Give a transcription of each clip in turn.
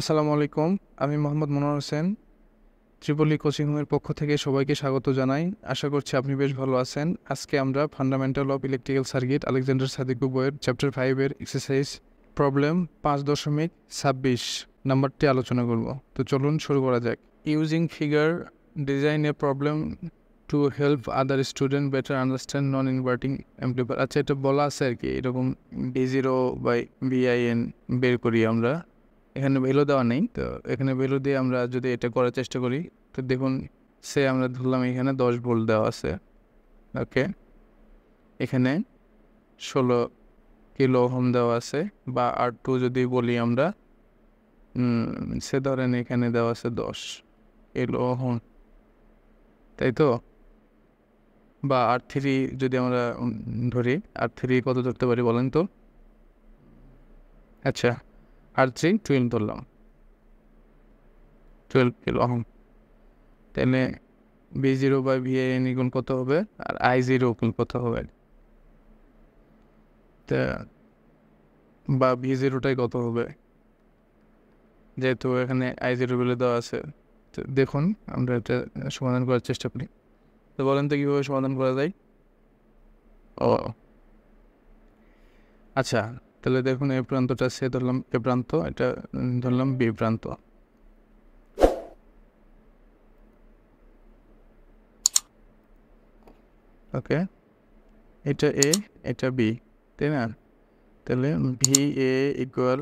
আসসালামু আলাইকুম আমি মোহাম্মদ মনোয়ার হোসেন ত্রিপলি কোচিং হোমের পক্ষ থেকে সবাইকে স্বাগত জানাই আশা করছি আপনি বেশ ভালো আছেন আজকে আমরা fundamental of electrical circuit Alexander Sadiku গুবয়ের চ্যাপ্টার ফাইভের এক্সারসাইজ প্রবলেম পাঁচ দশমিক ছাব্বিশ নাম্বারটি আলোচনা করব তো চলুন শুরু করা যাক using figure design a problem to help other student better understand non inverting amplifier আচ্ছা এটা বলা আছে আর কি এরকম ডি জিরো বাই বিআইএন বের করি আমরা এখানে ভ্যালু দেওয়া নেই তো এখানে ভ্যালু দিয়ে আমরা যদি এটা করার চেষ্টা করি তো দেখুন সে আমরা ধরলাম এখানে দশ ভোল্ট দেওয়া আছে ওকে এখানে ষোলো কিলো হোম দেওয়া আছে বা আর টু যদি বলি আমরা সে ধরেন এখানে দেওয়া আছে দশ কিলো হোম তাই তো বা আর থ্রি যদি আমরা ধরি আর থ্রি কত ধরতে পারি বলেন তো আচ্ছা আর থ্রি টুয়েলভ ধরলাম টুয়েলভ কিলো হম তাহলে B zero by V N ইগুন কত হবে আর আই জিরো কত হবে তা বা ভি জিরোটাই কত হবে যেহেতু এখানে আই জিরো বলে দেওয়া আছে তো দেখুন আমরা এটা সমাধান করার চেষ্টা করি তো বলেন তো কীভাবে সমাধান করা যায় ও আচ্ছা তাহলে দেখুন এই প্রান্তটা সে ধরলাম এ প্রান্ত এটা ধরলাম বি প্রান্ত ওকে এটা এ এটা বি তাই না তাহলে V A equal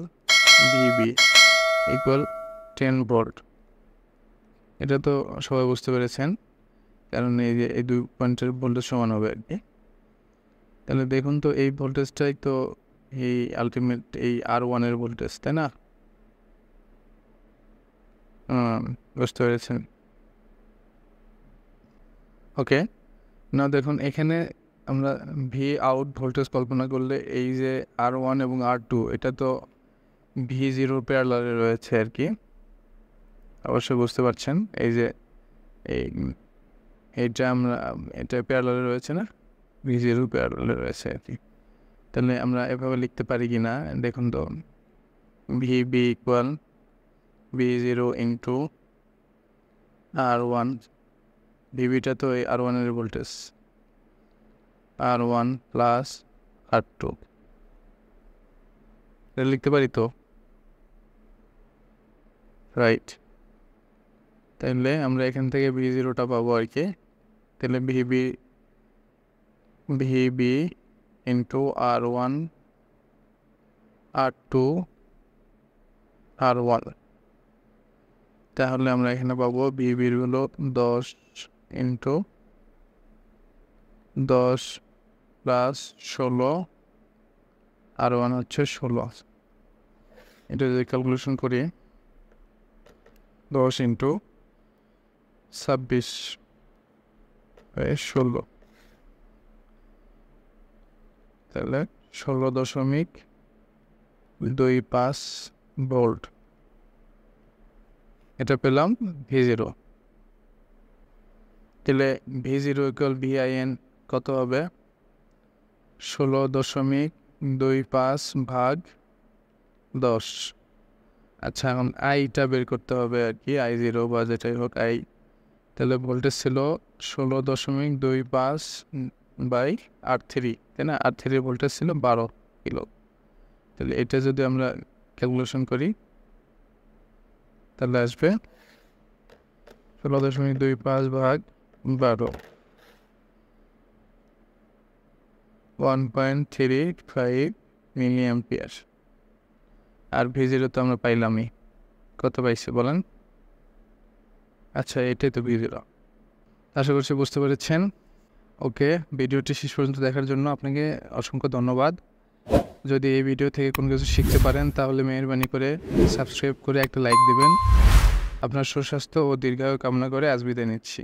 V B equal ten volt এটা তো সবাই বুঝতে পেরেছেন কারণ এই যে এই দুই পয়েন্টের ভোল্টেজ সমান হবে আর কি তাহলে দেখুন তো এই ভোল্টেজটাই তো এই আলটিমেট এই আর ওয়ানের ভোল্টেজ তাই না বুঝতে পেরেছেন ওকে না দেখুন এখানে আমরা ভি আউট ভোল্টেজ কল্পনা করলে এই যে আর ওয়ান এবং আর টু এটা তো ভি জিরোর প্যারালারে রয়েছে আর কি অবশ্যই বুঝতে পারছেন এই যে এই এটা আমরা এটা প্যারালারে রয়েছে না ভি জিরো প্যারালারে রয়েছে আর কি তাহলে আমরা এভাবে লিখতে পারি কি না দেখুন তো V B equal B zero into R one ভিভিটা তো এই আর ওয়ানের voltage R one plus R two লিখতে পারি তো রাইট তাহলে আমরা এখান থেকে ভি জিরোটা পাবো আর কি তাহলে V B V B into R one R1 to R one তাহলে আমরা এখানে পাবো বিবির হলো দশ ইন্টু দশ প্লাস ষোলো আর ওয়ান হচ্ছে ষোলো এটা যদি ক্যালকুলেশন করি দশ ইন্টু ছাব্বিশ ষোলো তাহলে ষোলো দশমিক দুই পাঁচ বোল্ট এটা পেলাম ভি জিরো তাহলে ভি জিরো ইকুয়াল ভিআইএন কত হবে ষোলো দশমিক দুই পাঁচ ভাগ দশ আচ্ছা এখন আইটা বের করতে হবে আর কি আই জিরো বা যেটাই হোক আই তাহলে ভোল্টেজ ছিল ষোলো দশমিক দুই পাঁচ বাই আর থ্রি তাই না আর থ্রি ভোল্টেজ ছিল বারো কিলো তাহলে এটা যদি আমরা ক্যালকুলেশন করি তাহলে আসবে ষোলো দশমিক দুই পাঁচ ভাগ বারো one point three five milli ampere আর ভিজিরও তো আমরা পাইলামই কত পাইছে বলেন আচ্ছা এটাই তো ভিজিরো আশা করছি বুঝতে পেরেছেন ওকে ভিডিওটি শেষ পর্যন্ত দেখার জন্য আপনাকে অসংখ্য ধন্যবাদ যদি এই ভিডিও থেকে কোনো কিছু শিখতে পারেন তাহলে মেহরবানি করে সাবস্ক্রাইব করে একটা লাইক দেবেন আপনার সুস্বাস্থ্য ও দীর্ঘায়ু কামনা করে আজ বিদায় নিচ্ছি